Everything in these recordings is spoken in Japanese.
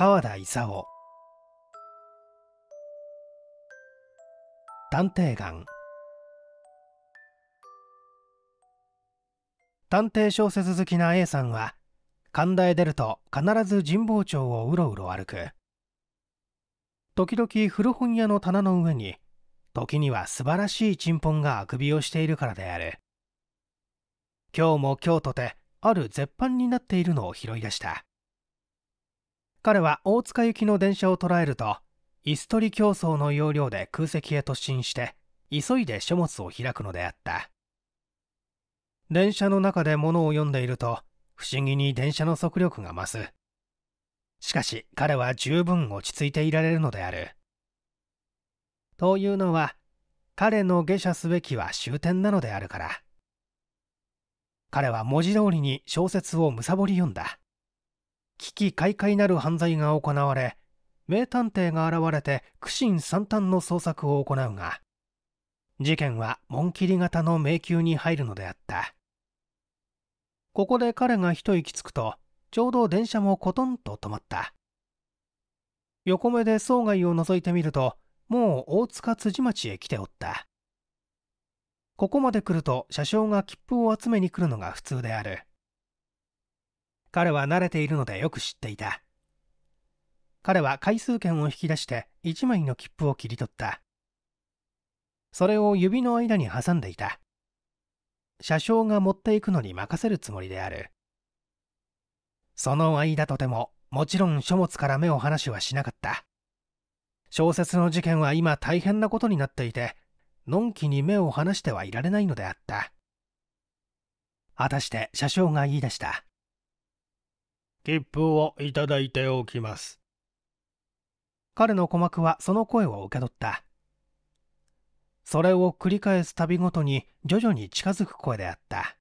川田勲探偵眼探偵小説好きな A さんは神田へ出ると必ず神保町をうろうろ歩く時々古本屋の棚の上に時には素晴らしいちんぽんがあくびをしているからである今日も今日とてある絶版になっているのを拾い出した彼は大塚行きの電車を捉えると椅子取り競争の要領で空席へ突進して急いで書物を開くのであった電車の中で物を読んでいると不思議に電車の速力が増すしかし彼は十分落ち着いていられるのであるというのは彼の下車すべきは終点なのであるから彼は文字通りに小説をむさぼり読んだ危機快会なる犯罪が行われ名探偵が現れて苦心惨憺の捜索を行うが事件は紋切り型の迷宮に入るのであったここで彼が一息つくとちょうど電車もコトンと止まった横目で総外を覗いてみるともう大塚辻町へ来ておったここまで来ると車掌が切符を集めに来るのが普通である彼は慣れているのでよく知っていた。彼は回数券を引き出して1枚の切符を切り取った。それを指の間に挟んでいた。車掌が持っていくのに任せるつもりである。その間とても、もちろん書物から目を離しはしなかった。小説の事件は今大変なことになっていて、のんきに目を離してはいられないのであった。果たして車掌が言い出した。切符をいただいておきます。彼の鼓膜はその声を受け取った。それを繰り返す度ごとに徐々に近づく声であった。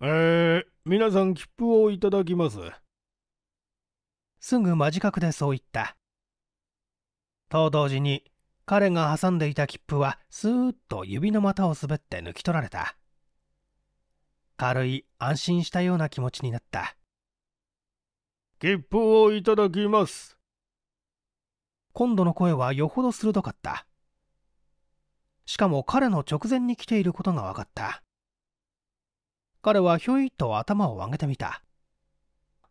えー、皆さん切符をいただきます。すぐ間近くでそう言った。と同時に彼が挟んでいた切符はスーッと指の股を滑って抜き取られた。軽い安心したような気持ちになった。切符をいただきます今度の声はよほど鋭かったしかも彼の直前に来ていることが分かった彼はひょいと頭を上げてみた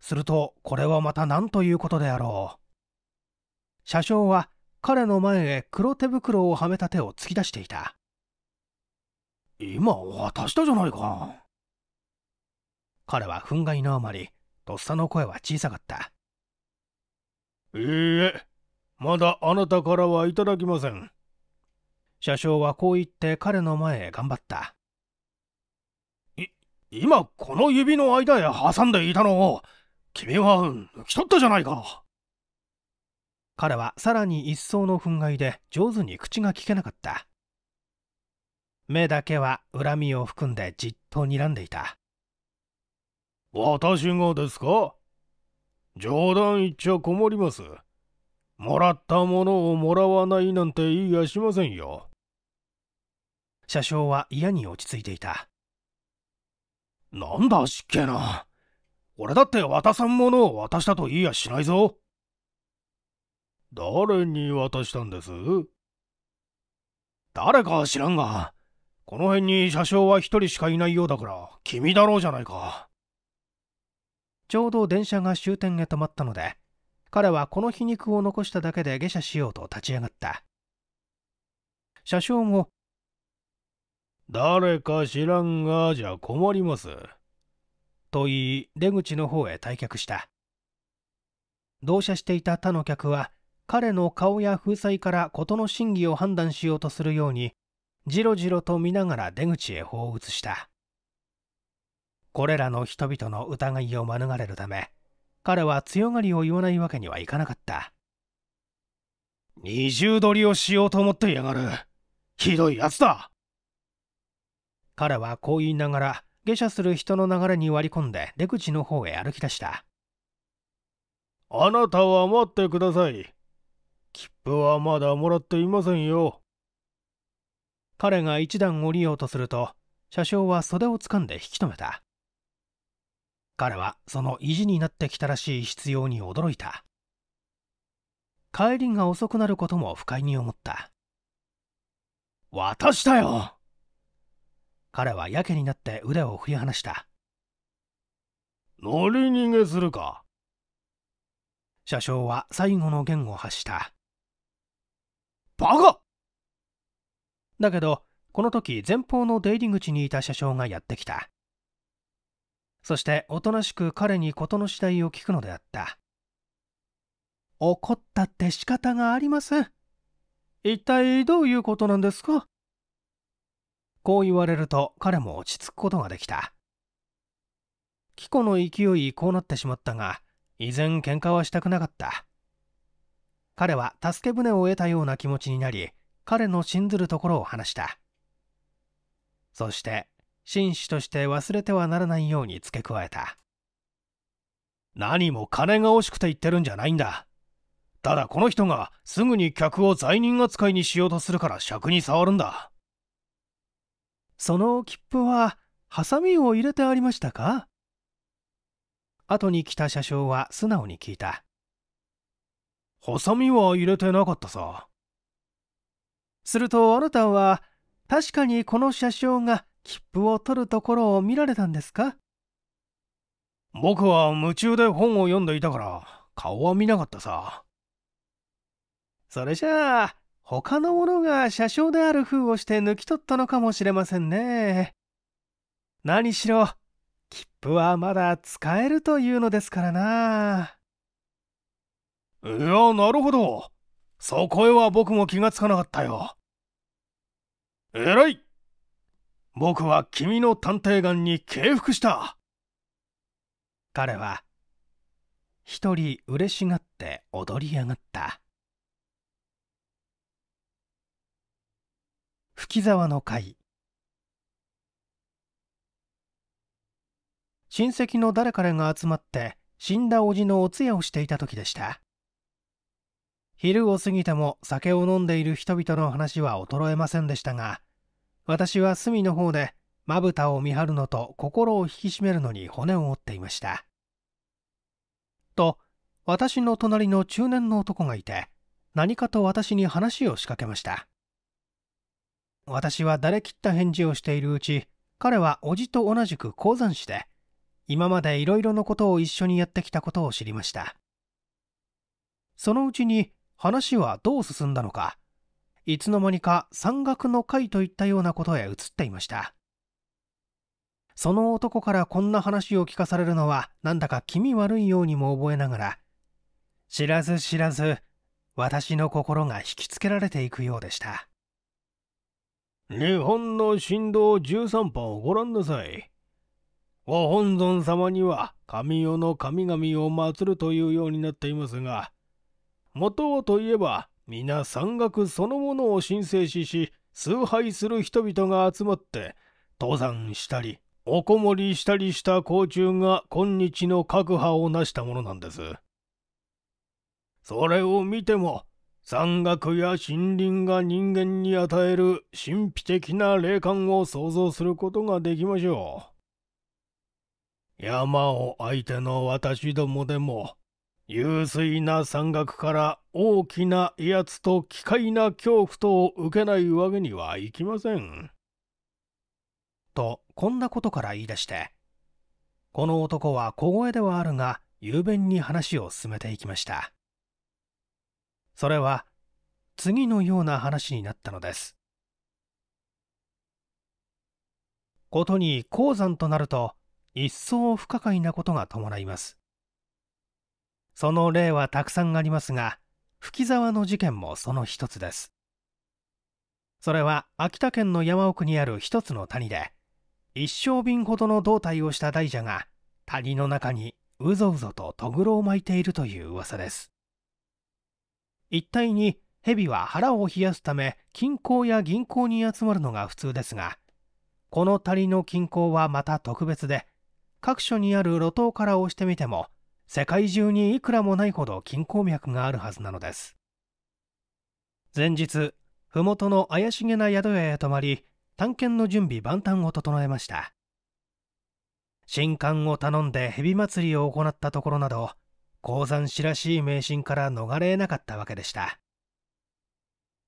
するとこれはまた何ということであろう車掌は彼の前へ黒手袋をはめた手を突き出していた今渡したじゃないか彼は憤慨のあまりとっさの声は小さかった。いいえ、まだあなたからはいただきません。車掌はこう言って彼の前へ頑張った。い、今この指の間へ挟んでいたのを、君は抜き取ったじゃないか。彼はさらに一層の憤慨で上手に口が聞けなかった。目だけは恨みを含んでじっと睨んでいた。私がですか冗談言っちゃ困ります。もらったものをもらわないなんて言いやしませんよ。車掌は嫌に落ち着いていた。なんだしっけな。俺だって渡さんものを渡したと言いやしないぞ。誰に渡したんです誰か知らんが、この辺に車掌は一人しかいないようだから、君だろうじゃないか。ちょうど電車が終点へ止まったので、彼はこの皮肉を残しただけで下車しようと立ち上がった。車掌も、誰か知らんがじゃ困ります。と言い、出口の方へ退却した。同車していた他の客は、彼の顔や風采から事の真偽を判断しようとするように、じろじろと見ながら出口へ歩を移した。これらの人々の疑いを免れるため彼は強がりを言わないわけにはいかなかった二重取りをしようと思ってやがるひどいやつだ彼はこう言いながら下車する人の流れに割り込んで出口の方へ歩き出したあなたは待ってください切符はまだもらっていませんよ彼が一段降りようとすると車掌は袖を掴んで引き止めた彼はその意地になってきたらしい必要に驚いた帰りが遅くなることも不快に思った私だよ彼はやけになって腕を振り離した乗り逃げするか車掌は最後の言を発したバカだけどこの時前方の出入り口にいた車掌がやってきたそしておとなしく彼に事の次第を聞くのであった怒ったって仕方がありません一体どういうことなんですかこう言われると彼も落ち着くことができたキコの勢いこうなってしまったが依然喧嘩はしたくなかった彼は助け舟を得たような気持ちになり彼の信ずるところを話したそして紳士として忘れてはならないように付け加えた何も金が惜しくて言ってるんじゃないんだただこの人がすぐに客を罪人扱いにしようとするから尺に触るんだその切符はハサミを入れてありましたか後に来た車掌は素直に聞いたハサミは入れてなかったさするとあなたは確かにこの車掌が切符を取るところを見られたんですか僕は夢中で本を読んでいたから顔は見なかったさそれじゃあ他の者が車掌である風をして抜き取ったのかもしれませんね何しろ切符はまだ使えるというのですからないやなるほどそこへは僕も気がつかなかったよえらい僕は君の探偵眼に敬服した彼は一人嬉しがって踊り上がった吹沢の会親戚の誰彼が集まって死んだ叔父のお通夜をしていた時でした昼を過ぎても酒を飲んでいる人々の話は衰えませんでしたが私は隅の方でまぶたを見張るのと心を引き締めるのに骨を折っていました。と、私の隣の中年の男がいて、何かと私に話を仕掛けました。私は誰切った返事をしているうち、彼は叔父と同じく鉱山師で、今までいろいろなことを一緒にやってきたことを知りました。そのうちに話はどう進んだのか、いつの間にか山岳の会といったようなことへ移っていましたその男からこんな話を聞かされるのはなんだか気味悪いようにも覚えながら知らず知らず私の心が引きつけられていくようでした日本の振動13波をご覧なさいご本尊様には神代の神々を祀るというようになっていますが元をといえば皆山岳そのものを神聖視し崇拝する人々が集まって登山したりおこもりしたりした甲虫が今日の各派を成したものなんです。それを見ても山岳や森林が人間に与える神秘的な霊感を想像することができましょう。山を相手の私どもでも、湧水な山岳から大きな威圧と奇怪な恐怖とを受けないわけにはいきません。とこんなことから言い出してこの男は小声ではあるが雄弁に話を進めていきましたそれは次のような話になったのですことに鉱山となると一層不可解なことが伴いますその例はたくさんありますが吹沢の事件もその一つですそれは秋田県の山奥にある一つの谷で一升瓶ほどの胴体をした大蛇が谷の中にうぞうぞととぐろを巻いているという噂です一体に蛇は腹を冷やすため金鉱や銀行に集まるのが普通ですがこの谷の金鉱はまた特別で各所にある路頭から押してみても世界中にいくらもないほど金鉱脈があるはずなのです前日麓の怪しげな宿屋へ泊まり探検の準備万端を整えました新刊を頼んで蛇祭りを行ったところなど鉱山師らしい迷信から逃れなかったわけでした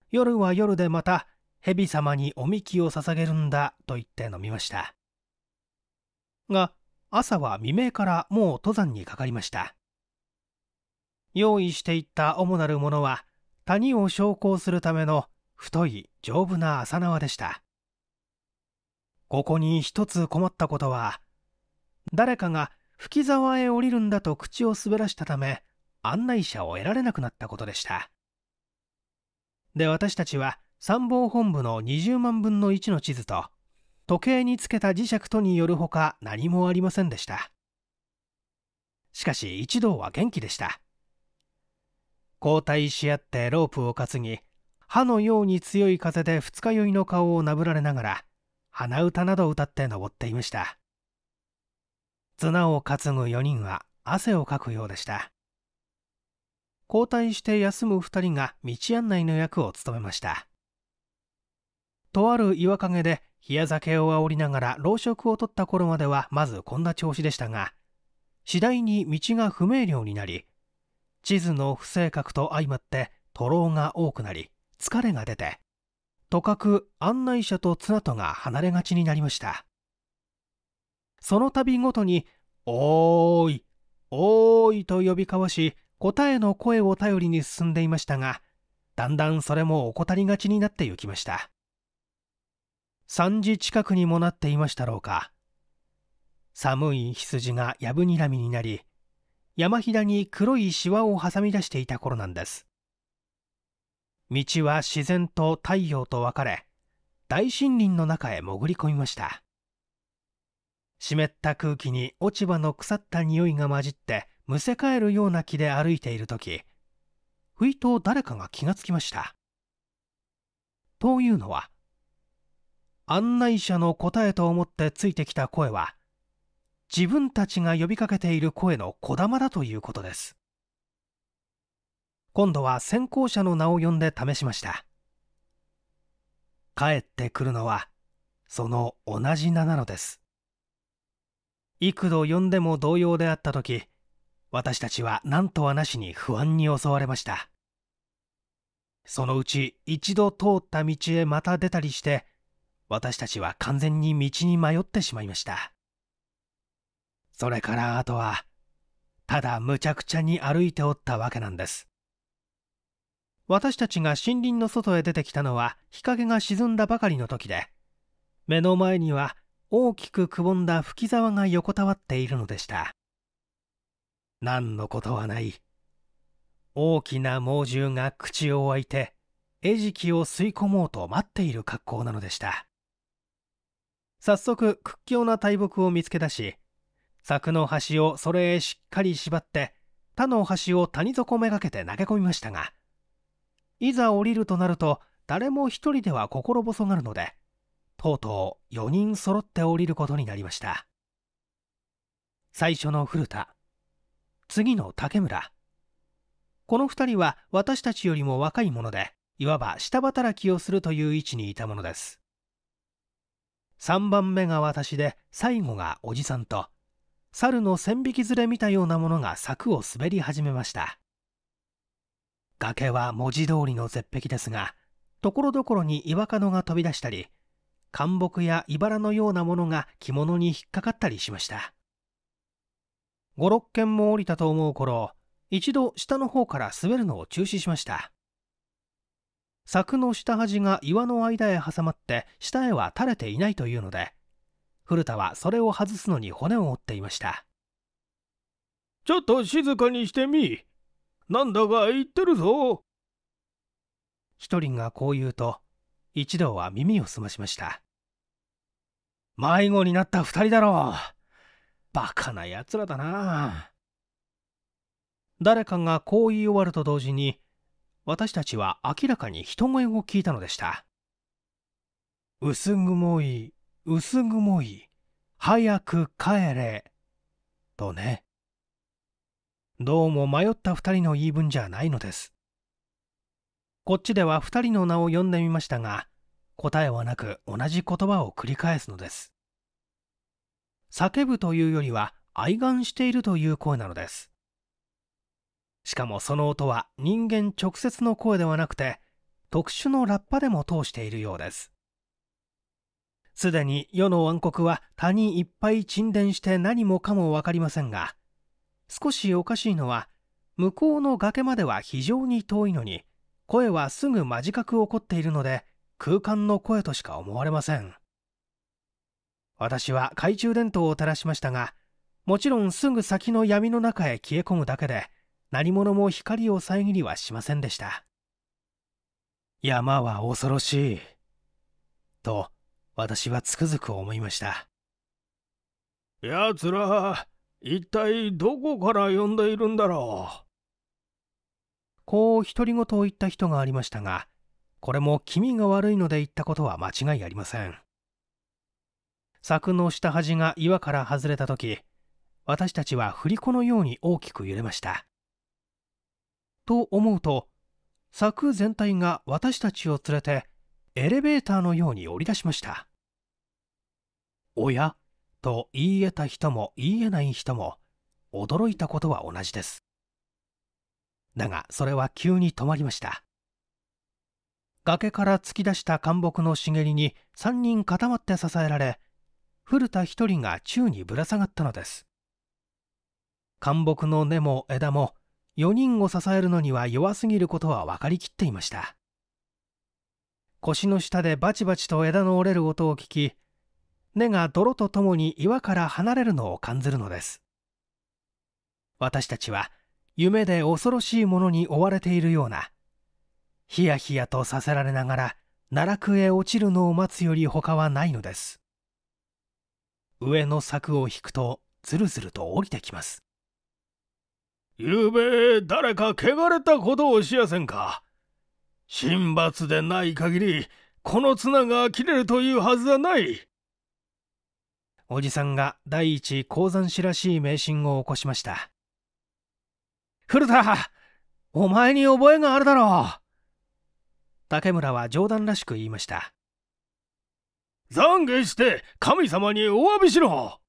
夜は夜でまた蛇様におみきを捧げるんだと言って飲みましたが朝は未明からもう登山にかかりました用意していった主なるものは谷を昇降するための太い丈夫な浅縄でしたここに一つ困ったことは誰かが吹き沢へ降りるんだと口を滑らしたため案内者を得られなくなったことでしたで私たちは参謀本部の20万分の1の地図と時計につけた磁石とによるほか何もありませんでしたしかし一同は元気でした交代し合ってロープを担ぎ歯のように強い風で二日酔いの顔をなぶられながら鼻歌などを歌って登っていました綱を担ぐ4人は汗をかくようでした交代して休む2人が道案内の役を務めましたとある岩陰で冷酒を煽りながら老食をとった頃まではまずこんな調子でしたが次第に道が不明瞭になり地図の不正確と相まって徒労が多くなり疲れが出てとかく案内者と綱とが離れがちになりましたその度ごとに「おーいおーい」と呼び交わし答えの声を頼りに進んでいましたがだんだんそれも怠りがちになってゆきました3時近くにもなっていましたろうか寒い羊がやぶにらみになり山ひだに黒いしわを挟み出していた頃なんです道は自然と太陽と別れ大森林の中へ潜り込みました湿った空気に落ち葉の腐った匂いが混じってむせ返るような気で歩いている時ふいと誰かが気がつきましたというのは案内者の答えと思ってついてきた声は自分たちが呼びかけている声のこだまだということです今度は先行者の名を呼んで試しました帰ってくるのはその同じ名なのです幾度呼んでも同様であった時私たちは何とはなしに不安に襲われましたそのうち一度通った道へまた出たりして私たちは完全に道に迷ってしまいましたそれからあとはただむちゃくちゃに歩いておったわけなんです私たちが森林の外へ出てきたのは日陰が沈んだばかりの時で目の前には大きくくぼんだ吹き沢が横たわっているのでした何のことはない大きな猛獣が口を開いて餌食を吸い込もうと待っている格好なのでした早速屈強な大木を見つけ出し柵の端をそれへしっかり縛って他の端を谷底めがけて投げ込みましたがいざ降りるとなると誰も一人では心細がるのでとうとう4人揃って降りることになりました最初の古田次の竹村この2人は私たちよりも若いものでいわば下働きをするという位置にいたものです3番目が私で最後がおじさんと猿の線引き連れ見たようなものが柵を滑り始めました崖は文字通りの絶壁ですがところどころに岩角が飛び出したり干木や茨のようなものが着物に引っかかったりしました56軒も降りたと思う頃一度下の方から滑るのを中止しました柵の下端が岩の間へ挟まって下へは垂れていないというので古田はそれを外すのに骨を折っていましたちょっと静かにしてみなんだか言ってるぞ一人がこう言うと一同は耳を澄ましました迷子になった二人だろうバカなやつらだな誰かがこう言い終わると同時に私たちは明らかに人声を聞いたのでした。薄雲い、薄雲い、早く帰れ、とね。どうも迷った2人の言い分じゃないのです。こっちでは2人の名を呼んでみましたが、答えはなく同じ言葉を繰り返すのです。叫ぶというよりは、愛願しているという声なのです。しかもその音は人間直接の声ではなくて特殊のラッパでも通しているようですすでに世の暗黒は他にいっぱい沈殿して何もかも分かりませんが少しおかしいのは向こうの崖までは非常に遠いのに声はすぐ間近く起こっているので空間の声としか思われません私は懐中電灯を垂らしましたがもちろんすぐ先の闇の中へ消え込むだけで何者も光を遮りはしませんでした山は恐ろしいと私はつくづく思いましたやつら一体どこから呼んでいるんだろうこう独り言を言った人がありましたがこれも気味が悪いので言ったことは間違いありません柵の下端が岩から外れた時私たちは振り子のように大きく揺れましたと思うと柵全体が私たちを連れてエレベーターのように降り出しましたおやと言い得た人も言えない人も驚いたことは同じですだがそれは急に止まりました崖から突き出した干木の茂りに3人固まって支えられ古田1人が宙にぶら下がったのです干木の根も枝も4人を支えるのには弱すぎることは分かりきっていました腰の下でバチバチと枝の折れる音を聞き根が泥とともに岩から離れるのを感じるのです私たちは夢で恐ろしいものに追われているようなヒヤヒヤとさせられながら奈落へ落ちるのを待つより他はないのです上の柵を引くとズルズルと降りてきますゆうべ誰か汚れたことをしやせんか神罰でない限りこの綱が切れるというはずはないおじさんが第一鉱山師らしい迷信を起こしました古田お前に覚えがあるだろう竹村は冗談らしく言いました懺悔して神様にお詫びしろ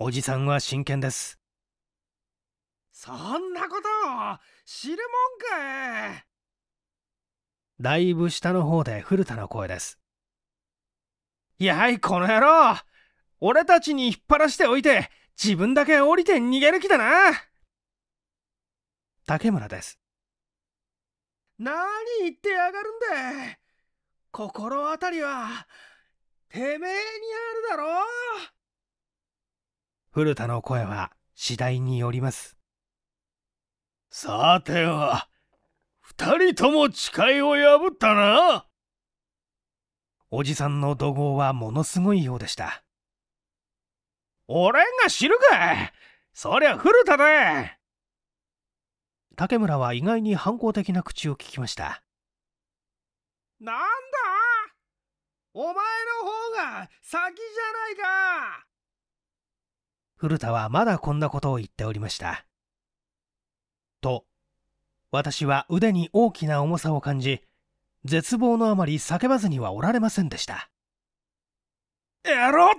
おじさんは真剣ですそんなこと知るもんかいだいぶ下の方で古田の声です。やい、この野郎俺たちに引っ張らしておいて、自分だけ降りて逃げる気だな竹村です。何言ってやがるんだ心当たりは、てめえにあるだろう古田の声は次第によります。さては、二人とも誓いを破ったな。おじさんの怒号はものすごいようでした。俺が知るかそりゃ古田だ竹村は意外に反抗的な口を聞きました。なんだお前の方が先じゃないか古田はまだこんなことを言っておりました。と、私は腕に大きな重さを感じ、絶望のあまり叫ばずにはおられませんでした。やろ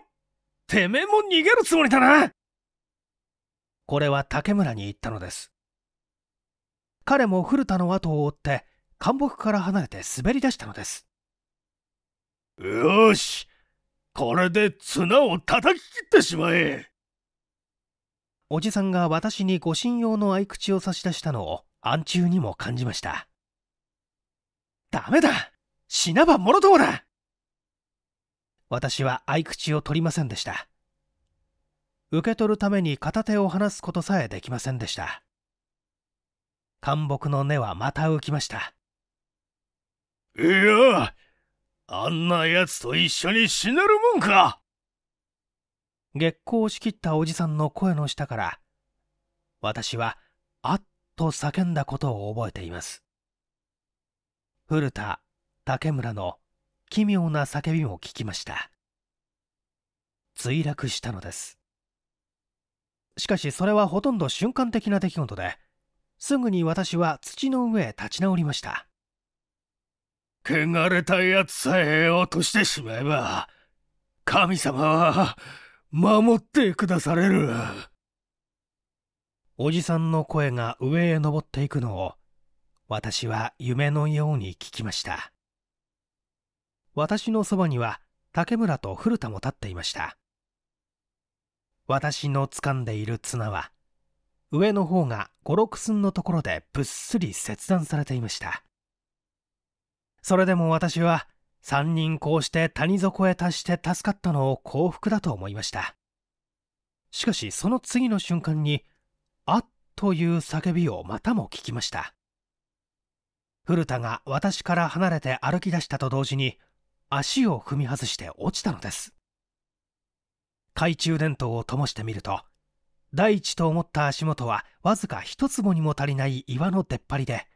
てめえも逃げるつもりだなこれは竹村に言ったのです。彼も古田の後を追って、監獄から離れて滑り出したのです。よしこれで綱を叩き切ってしまえおじさんが私に護身用の合口を差し出したのを暗中にも感じましたダメだ死なばもろともだ私は合口を取りませんでした受け取るために片手を離すことさえできませんでした監木の根はまた浮きましたいやあんな奴と一緒に死ねるもんか月光しきったおじさんの声の下から私はあっと叫んだことを覚えています古田竹村の奇妙な叫びも聞きました墜落したのですしかしそれはほとんど瞬間的な出来事ですぐに私は土の上へ立ち直りました汚れたやつさえ落としてしまえば神様は守ってくだされるおじさんの声が上へ登っていくのを私は夢のように聞きました私のそばには竹村と古田も立っていました私の掴んでいる綱は上の方が56寸のところでぶっすり切断されていましたそれでも私は3人こうして谷底へ達して助かったのを幸福だと思いましたしかしその次の瞬間に「あっ」という叫びをまたも聞きました古田が私から離れて歩き出したと同時に足を踏み外して落ちたのです懐中電灯を灯してみると第一と思った足元はわずか一坪にも足りない岩の出っ張りで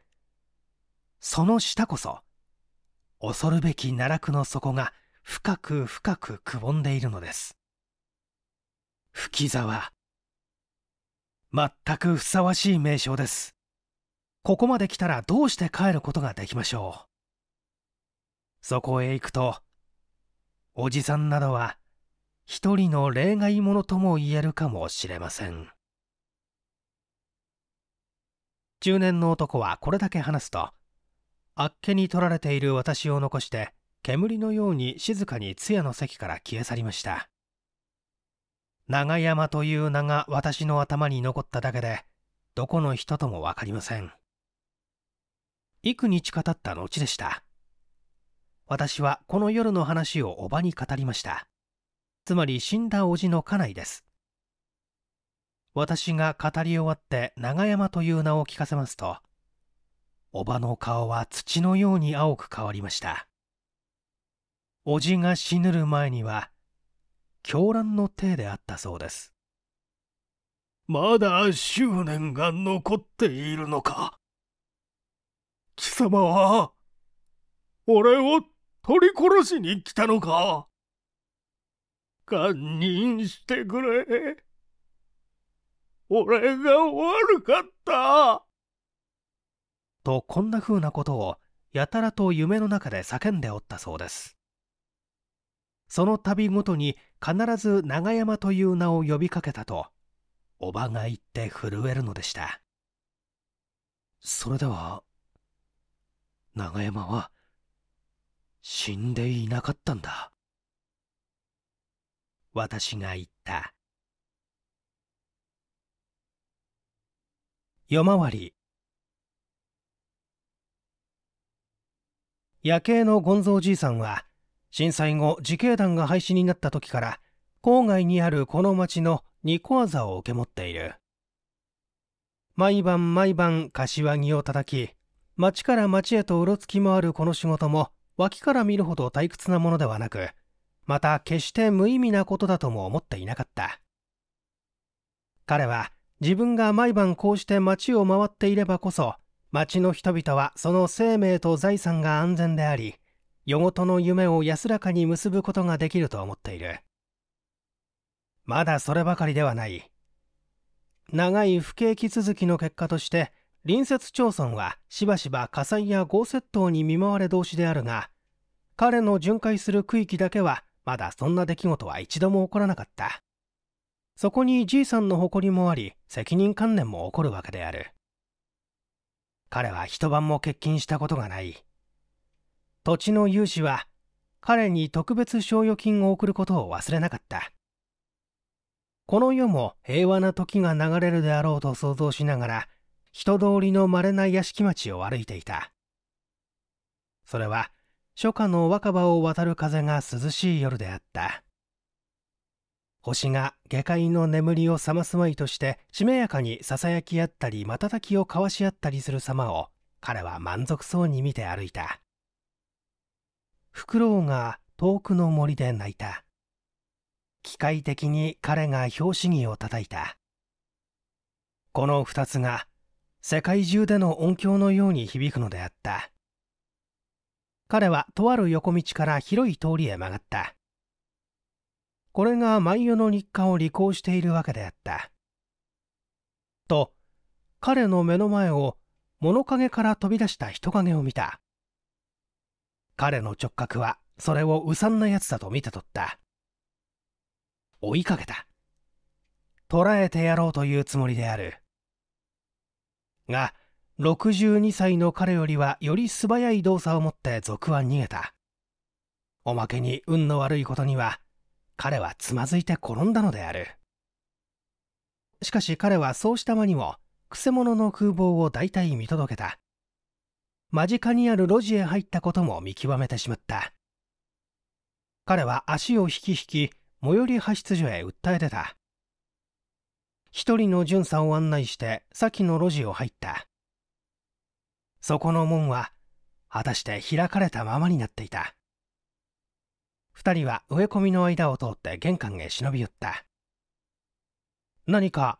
その下こそ恐るべき奈落の底が深く深くくぼんでいるのです吹き沢全くふさわしい名称ですここまで来たらどうして帰ることができましょうそこへ行くとおじさんなどは一人の例外者とも言えるかもしれません中年の男はこれだけ話すとあっけに取られている私を残して煙のように静かに通夜の席から消え去りました長山という名が私の頭に残っただけでどこの人とも分かりません幾日か経った後でした私はこの夜の話をおばに語りましたつまり死んだ叔父の家内です私が語り終わって長山という名を聞かせますとおばの顔は土のように青く変わりましたおじが死ぬる前には狂乱の体であったそうですまだ執念が残っているのか貴様は俺を取り殺しに来たのか堪忍してくれ俺が悪かったとこんなうなことをやたらと夢の中で叫んでおったそうですその度ごとに必ず長山という名を呼びかけたとおばが言って震えるのでしたそれでは長山は死んでいなかったんだ私が言った夜回り夜景のゴンゾーじいさんは震災後自警団が廃止になった時から郊外にあるこの町のニコアザを受け持っている毎晩毎晩柏木を叩き町から町へとうろつき回るこの仕事も脇から見るほど退屈なものではなくまた決して無意味なことだとも思っていなかった彼は自分が毎晩こうして街を回っていればこそ町の人々はその生命と財産が安全であり夜ごとの夢を安らかに結ぶことができると思っているまだそればかりではない長い不景気続きの結果として隣接町村はしばしば火災や豪雪等に見舞われ同士であるが彼の巡回する区域だけはまだそんな出来事は一度も起こらなかったそこにじいさんの誇りもあり責任観念も起こるわけである彼は一晩も欠勤したことがない土地の融資は彼に特別賞与金を送ることを忘れなかったこの世も平和な時が流れるであろうと想像しながら人通りの稀な屋敷町を歩いていたそれは初夏の若葉を渡る風が涼しい夜であった星が下界の眠りを覚ますまいとしてしめやかにささやき合ったり瞬きを交わし合ったりする様を彼は満足そうに見て歩いたフクロウが遠くの森で鳴いた機械的に彼が拍子木を叩いたこの2つが世界中での音響のように響くのであった彼はとある横道から広い通りへ曲がったこれが万夜の日課を履行しているわけであった。と、彼の目の前を物陰から飛び出した人影を見た。彼の直角はそれをうさんな奴だと見て取った。追いかけた。捕らえてやろうというつもりである。が、62歳の彼よりはより素早い動作を持って賊は逃げた。おまけに運の悪いことには、彼はつまずいて転んだのであるしかし彼はそうした間にもくせ者の空房を大体見届けた間近にある路地へ入ったことも見極めてしまった彼は足を引き引き最寄り派出所へ訴え出た一人の巡査を案内して先の路地を入ったそこの門は果たして開かれたままになっていた2人は植え込みの間を通って玄関へ忍び寄った何か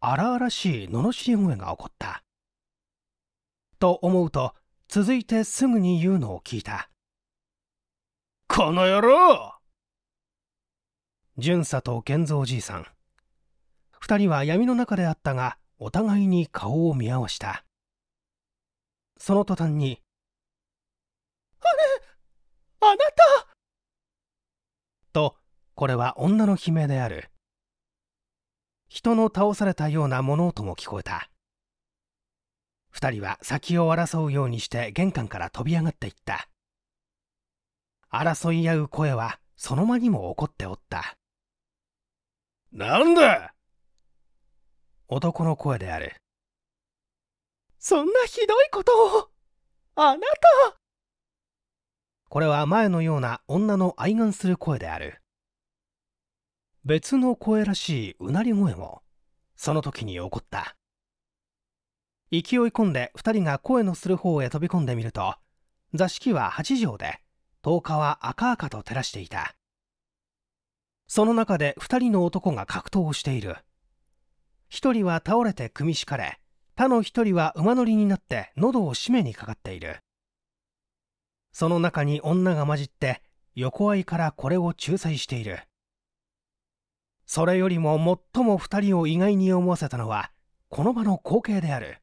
荒々しい罵り声が起こったと思うと続いてすぐに言うのを聞いた「この野郎!」巡査と源三じいさん2人は闇の中であったがお互いに顔を見合わしたその途端に「あれあなたとこれは女の悲鳴である人の倒されたような物音も聞こえた2人は先を争うようにして玄関から飛び上がっていった争い合う声はその間にも起こっておったなんだ男の声であるそんなひどいことをあなたこれは前のような女の愛願する声である別の声らしいうなり声もその時に起こった勢い込んで2人が声のする方へ飛び込んでみると座敷は8畳で10日は赤々と照らしていたその中で2人の男が格闘をしている1人は倒れて組み敷かれ他の1人は馬乗りになって喉を締めにかかっているその中に女が混じって横合いからこれを仲裁しているそれよりも最も2人を意外に思わせたのはこの場の光景である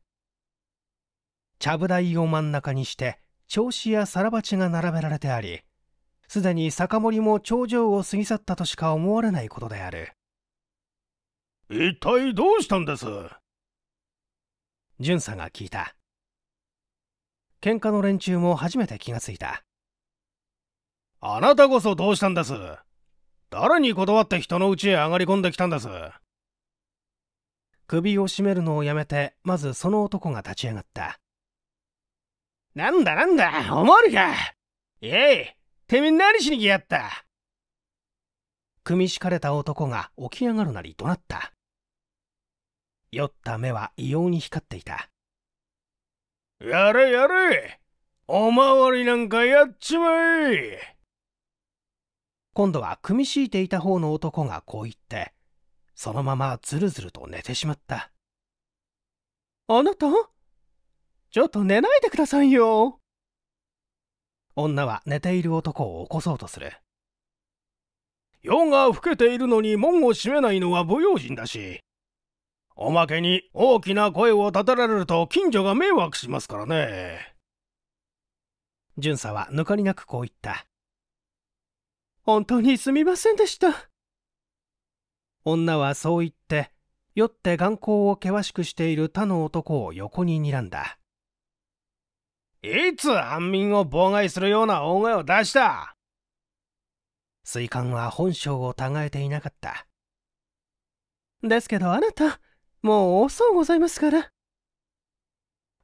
ちゃぶ台を真ん中にして調子や皿鉢が並べられてありすでに酒盛りも頂上を過ぎ去ったとしか思われないことである一体どうしたんです巡査が聞いた喧嘩の連中も初めて気がついたあなたこそどうしたんです誰に断って人のうちへ上がり込んできたんです首を絞めるのをやめてまずその男が立ち上がったなんだなんだおまわりかえいてめえ何しに来やった組み敷かれた男が起き上がるなり怒鳴った酔った目は異様に光っていたやれやれおまわりなんかやっちまえ今度は組み敷いていた方の男がこう言ってそのままずるずると寝てしまったあなたちょっと寝ないでくださいよ女は寝ている男を起こそうとする夜が更けているのに門を閉めないのは不用心だしおまけに大きな声を立てられると近所が迷惑しますからね。巡査は抜かりなくこう言った。本当にすみませんでした。女はそう言って、酔って眼光を険しくしている他の男を横に睨んだ。いつ安眠を妨害するような大声を出した水管は本性をたがえていなかった。ですけどあなた、もう遅うございますから。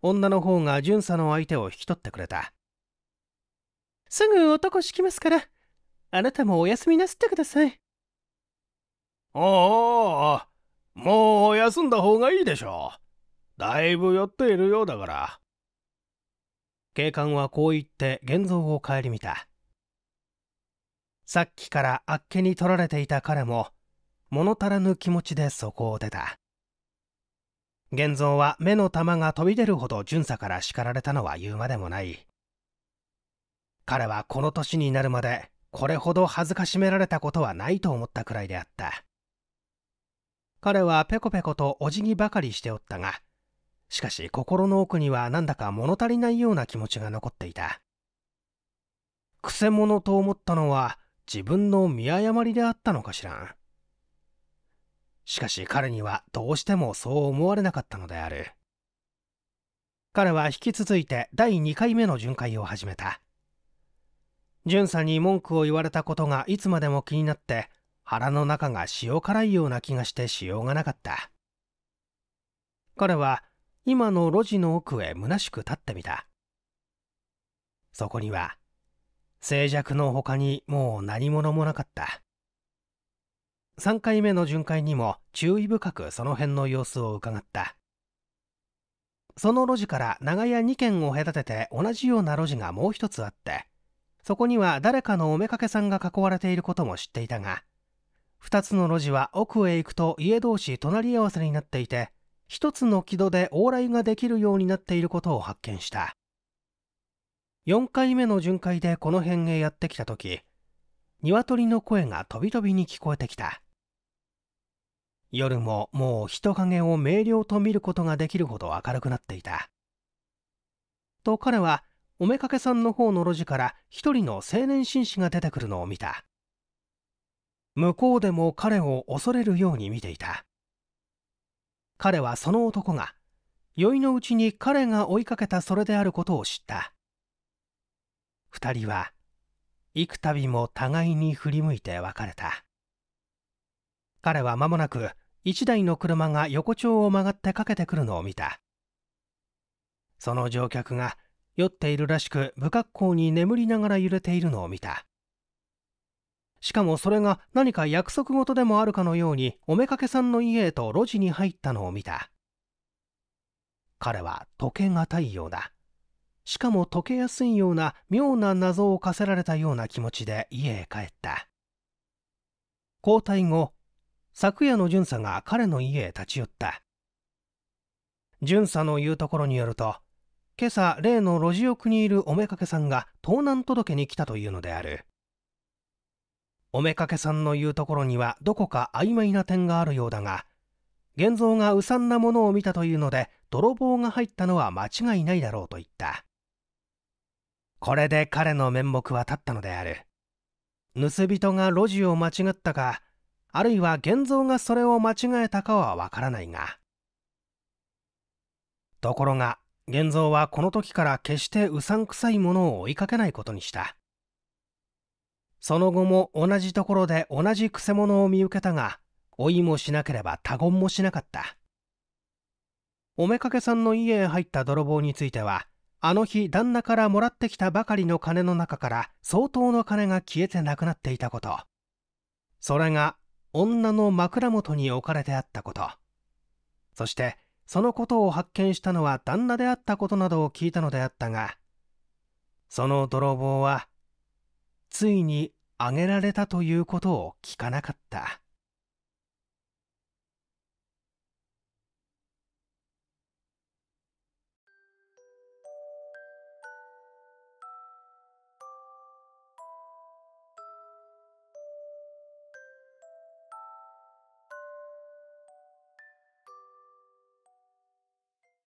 女の方が巡査の相手を引き取ってくれた。すぐ男敷きますから、あなたもお休みなすってください。ああ、もう休んだ方がいいでしょう。だいぶ酔っているようだから。警官はこう言って現像を顧みた。さっきからあっけに取られていた彼も、物足らぬ気持ちでそこを出た。現像は目の玉が飛び出るほど巡査から叱られたのは言うまでもない彼はこの年になるまでこれほど恥ずかしめられたことはないと思ったくらいであった彼はペコペコとお辞儀ばかりしておったがしかし心の奥にはなんだか物足りないような気持ちが残っていたくせ者と思ったのは自分の見誤りであったのかしらんしかし彼にはどうしてもそう思われなかったのである彼は引き続いて第2回目の巡回を始めた巡査に文句を言われたことがいつまでも気になって腹の中が塩辛いような気がしてしようがなかった彼は今の路地の奥へ虚しく立ってみたそこには静寂の他にもう何者もなかった3回目の巡回にも注意深くその辺の様子を伺ったその路地から長屋2軒を隔てて同じような路地がもう一つあってそこには誰かのお妾かけさんが囲われていることも知っていたが2つの路地は奥へ行くと家同士隣り合わせになっていて1つの木戸で往来ができるようになっていることを発見した4回目の巡回でこの辺へやってきた時鶏の声がとびとびに聞こえてきた夜ももう人影を明瞭と見ることができるほど明るくなっていたと彼はおめかけさんの方の路地から一人の青年紳士が出てくるのを見た向こうでも彼を恐れるように見ていた彼はその男が酔いのうちに彼が追いかけたそれであることを知った2人は幾度も互いに振り向いて別れた彼は間もなく1台の車が横丁を曲がってかけてくるのを見たその乗客が酔っているらしく不格好に眠りながら揺れているのを見たしかもそれが何か約束事でもあるかのようにおめかけさんの家へと路地に入ったのを見た彼は解けたいようだしかも解けやすいような妙な謎を課せられたような気持ちで家へ帰った交代後昨夜の巡査が彼の家へ立ち寄った巡査の言うところによると今朝例の路地奥にいるおめかけさんが盗難届に来たというのであるおめかけさんの言うところにはどこか曖昧な点があるようだが現像がうさんなものを見たというので泥棒が入ったのは間違いないだろうと言ったこれで彼の面目は立ったのである盗人が路地を間違ったかあるいは現像がそれを間違えたかはわからないがところが現像はこの時から決してうさんくさいものを追いかけないことにしたその後も同じところで同じくせ者を見受けたが追いもしなければ他言もしなかったおめかけさんの家へ入った泥棒についてはあの日旦那からもらってきたばかりの金の中から相当の金が消えてなくなっていたことそれが女の枕元に置かれてあったことそしてそのことを発見したのは旦那であったことなどを聞いたのであったがその泥棒はついにあげられたということを聞かなかった。